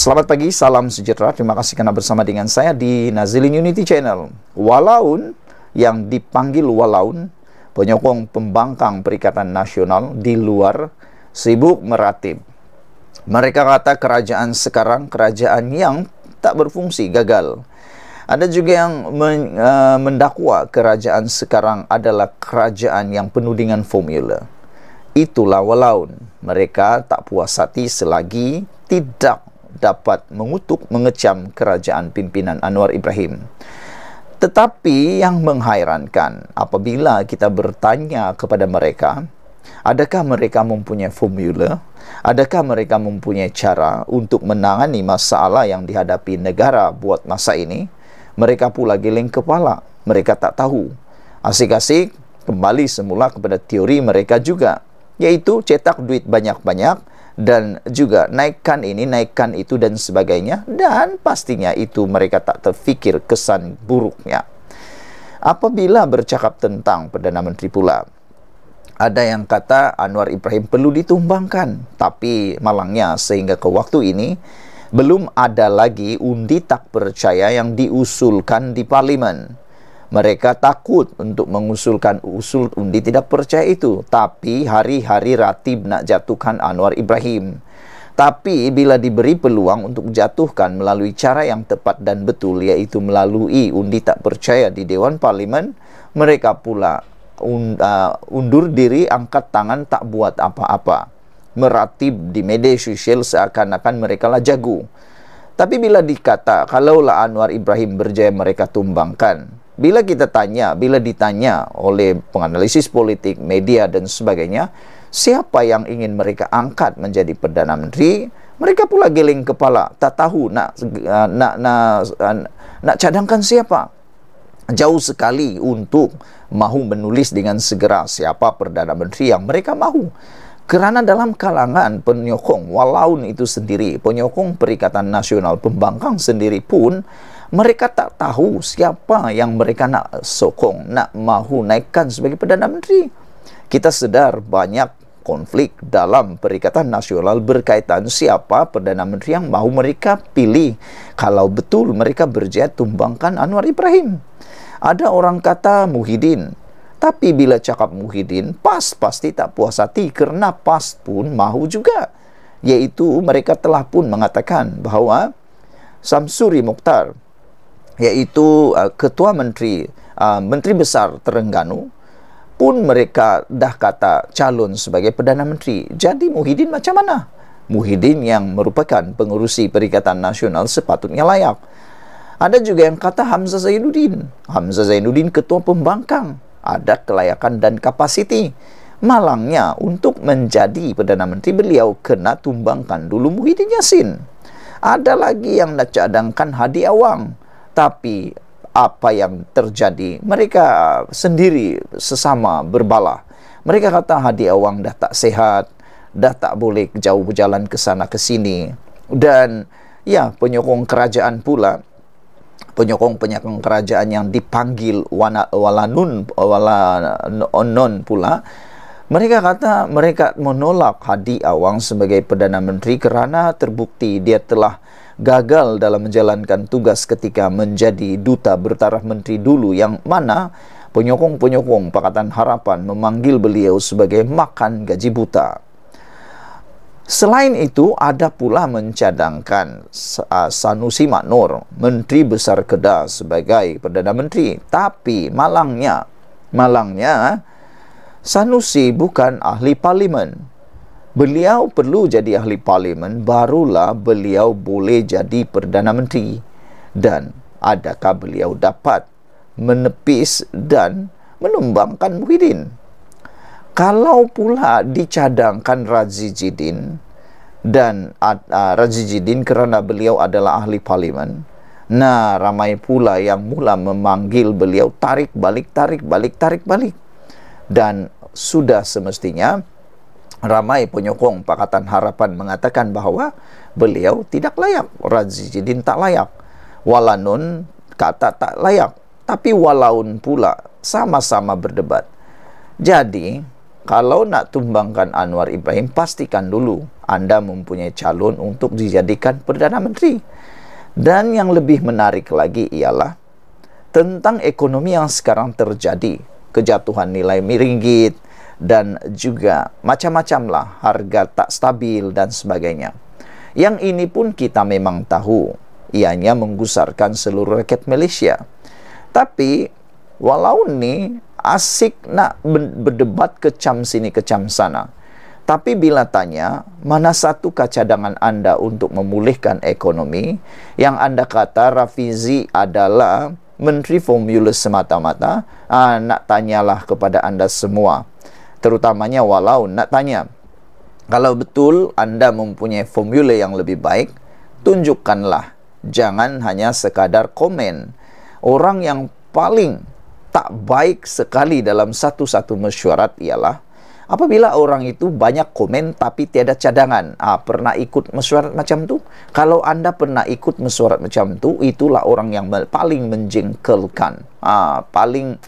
Selamat pagi, salam sejahtera. Terima kasih kerana bersama dengan saya di Nazilin Unity Channel. Walaun yang dipanggil Walaun, penyokong pembangkang Perikatan Nasional di luar sibuk meratib. Mereka kata kerajaan sekarang kerajaan yang tak berfungsi, gagal. Ada juga yang men, uh, mendakwa kerajaan sekarang adalah kerajaan yang penuh dengan formula. Itulah walaun mereka tak puas hati selagi tidak dapat mengutuk mengecam kerajaan pimpinan Anwar Ibrahim. Tetapi yang menghairankan apabila kita bertanya kepada mereka, adakah mereka mempunyai formula? Adakah mereka mempunyai cara untuk menangani masalah yang dihadapi negara buat masa ini? Mereka pula geleng kepala, mereka tak tahu. Asik-asik kembali semula kepada teori mereka juga, yaitu cetak duit banyak-banyak dan juga naikkan ini, naikkan itu dan sebagainya dan pastinya itu mereka tak terfikir kesan buruknya apabila bercakap tentang Perdana Menteri pula ada yang kata Anwar Ibrahim perlu ditumbangkan tapi malangnya sehingga ke waktu ini belum ada lagi undi tak percaya yang diusulkan di parlimen mereka takut untuk mengusulkan usul undi tidak percaya itu tapi hari-hari ratib nak jatuhkan Anwar Ibrahim tapi bila diberi peluang untuk jatuhkan melalui cara yang tepat dan betul yaitu melalui undi tak percaya di Dewan Parlimen mereka pula uh, undur diri angkat tangan tak buat apa-apa meratib di media sosial seakan-akan mereka lah jago tapi bila dikata kalaulah Anwar Ibrahim berjaya mereka tumbangkan bila kita tanya, bila ditanya oleh penganalisis politik, media dan sebagainya, siapa yang ingin mereka angkat menjadi perdana menteri, mereka pula geleng kepala, tak tahu nak eh, nak nak eh, nak cadangkan siapa. Jauh sekali untuk mahu menulis dengan segera siapa perdana menteri yang mereka mahu. Kerana dalam kalangan penyokong Walaun itu sendiri, penyokong Perikatan Nasional Pembangkang sendiri pun mereka tak tahu siapa yang mereka nak sokong, nak mahu naikkan sebagai Perdana Menteri. Kita sedar banyak konflik dalam Perikatan Nasional berkaitan siapa Perdana Menteri yang mahu mereka pilih kalau betul mereka berjaya tumbangkan Anwar Ibrahim. Ada orang kata Muhyiddin, tapi bila cakap Muhyiddin, PAS pasti tak puas hati kerana PAS pun mahu juga. Yaitu mereka telah pun mengatakan bahawa Samsuri Mukhtar, iaitu uh, ketua menteri uh, menteri besar Terengganu pun mereka dah kata calon sebagai perdana menteri jadi Muhyiddin macam mana Muhyiddin yang merupakan pengurusi Perikatan Nasional sepatutnya layak ada juga yang kata Hamzah Zainuddin Hamzah Zainuddin ketua pembangkang ada kelayakan dan kapasiti malangnya untuk menjadi perdana menteri beliau kena tumbangkan dulu Muhyiddin Yassin ada lagi yang nak cadangkan Hadi Awang tetapi apa yang terjadi mereka sendiri sesama berbalah mereka kata Hadi Awang dah tak sehat dah tak boleh jauh berjalan ke sana ke sini dan ya penyokong kerajaan pula penyokong-penyokong kerajaan yang dipanggil wana, wala nun wala non pula mereka kata mereka menolak Hadi Awang sebagai Perdana Menteri kerana terbukti dia telah gagal dalam menjalankan tugas ketika menjadi duta bertaraf menteri dulu yang mana penyokong-penyokong Pakatan Harapan memanggil beliau sebagai makan gaji buta. Selain itu, ada pula mencadangkan uh, Sanusi Maknur, Menteri Besar Kedah sebagai Perdana Menteri. Tapi malangnya, malangnya Sanusi bukan ahli parlimen. Beliau perlu jadi ahli parlimen barulah beliau boleh jadi Perdana Menteri. Dan adakah beliau dapat menepis dan menumbangkan Muhyiddin? Kalau pula dicadangkan Razizidin dan uh, Razizidin kerana beliau adalah ahli parlimen, nah ramai pula yang mula memanggil beliau tarik balik, tarik balik, tarik balik. Dan sudah semestinya ramai penyokong Pakatan Harapan mengatakan bahawa beliau tidak layak. Razizuddin tak layak. Walanun kata tak layak. Tapi walaun pula sama-sama berdebat. Jadi, kalau nak tumbangkan Anwar Ibrahim, pastikan dulu Anda mempunyai calon untuk dijadikan Perdana Menteri. Dan yang lebih menarik lagi ialah tentang ekonomi yang sekarang terjadi. Kejatuhan nilai ringgit, dan juga macam-macam lah harga tak stabil dan sebagainya. Yang ini pun kita memang tahu, ianya menggusarkan seluruh rakyat Malaysia. Tapi, walau ni asik nak berdebat kecam sini kecam sana. Tapi bila tanya, mana satu kacadangan anda untuk memulihkan ekonomi yang anda kata Rafizi adalah Menteri Formulus semata-mata, uh, nak tanyalah kepada anda semua terutamanya walau nak tanya kalau betul anda mempunyai formula yang lebih baik tunjukkanlah jangan hanya sekadar komen orang yang paling tak baik sekali dalam satu-satu mesyuarat ialah apabila orang itu banyak komen tapi tiada cadangan ah pernah ikut mesyuarat macam tu kalau anda pernah ikut mesyuarat macam tu itulah orang yang paling menjengkelkan ah paling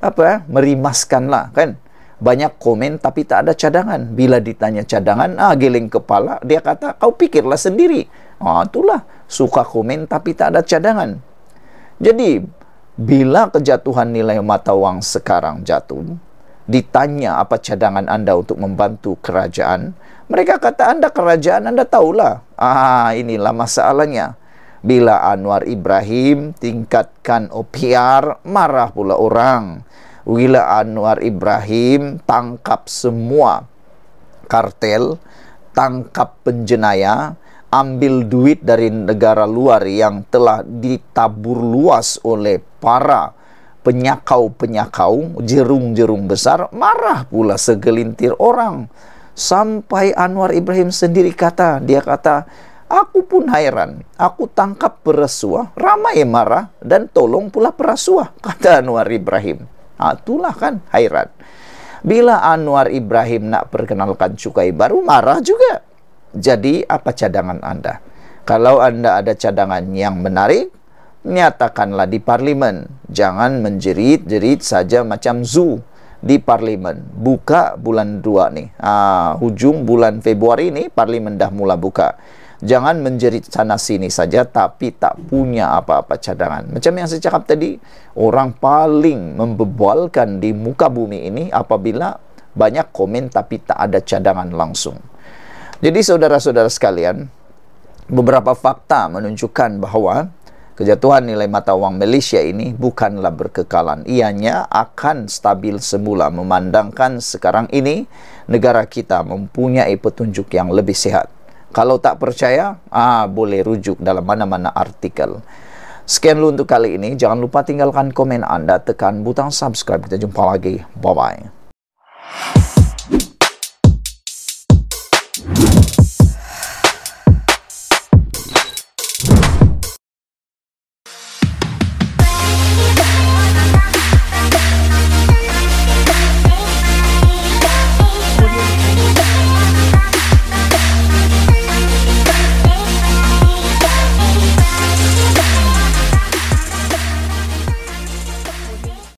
apa eh, merimaskanlah kan banyak komen tapi tak ada cadangan. Bila ditanya cadangan, ah giling kepala, dia kata, kau pikirlah sendiri. Ah, itulah, suka komen tapi tak ada cadangan. Jadi, bila kejatuhan nilai mata wang sekarang jatuh, ditanya apa cadangan anda untuk membantu kerajaan, mereka kata, anda kerajaan, anda tahulah. Ah, inilah masalahnya. Bila Anwar Ibrahim tingkatkan OPR, marah pula orang. Wila Anwar Ibrahim tangkap semua kartel, tangkap penjenayah, ambil duit dari negara luar yang telah ditabur luas oleh para penyakau-penyakau, jerung-jerung besar, marah pula segelintir orang. Sampai Anwar Ibrahim sendiri kata, dia kata, aku pun hairan, aku tangkap perasuah, ramai marah, dan tolong pula perasuah, kata Anwar Ibrahim. Nah, itulah kan hairan. Bila Anwar Ibrahim nak perkenalkan cukai baru marah juga. Jadi apa cadangan Anda? Kalau Anda ada cadangan yang menarik, nyatakanlah di parlimen. Jangan menjerit-jerit saja macam zoo di parlimen. Buka bulan 2 nih. Ah, hujung bulan Februari ini parlimen dah mula buka. jangan menjerit sana sini saja tapi tak punya apa-apa cadangan. Macam yang saya cakap tadi, orang paling membebalkan di muka bumi ini apabila banyak komen tapi tak ada cadangan langsung. Jadi saudara-saudara sekalian, beberapa fakta menunjukkan bahawa kejatuhan nilai mata wang Malaysia ini bukanlah berkekalan. Ianya akan stabil semula memandangkan sekarang ini negara kita mempunyai petunjuk yang lebih sehat. Kalau tak percaya, ah boleh rujuk dalam mana-mana artikel. Sekian dulu untuk kali ini. Jangan lupa tinggalkan komen anda, tekan butang subscribe. Kita jumpa lagi. Bye-bye.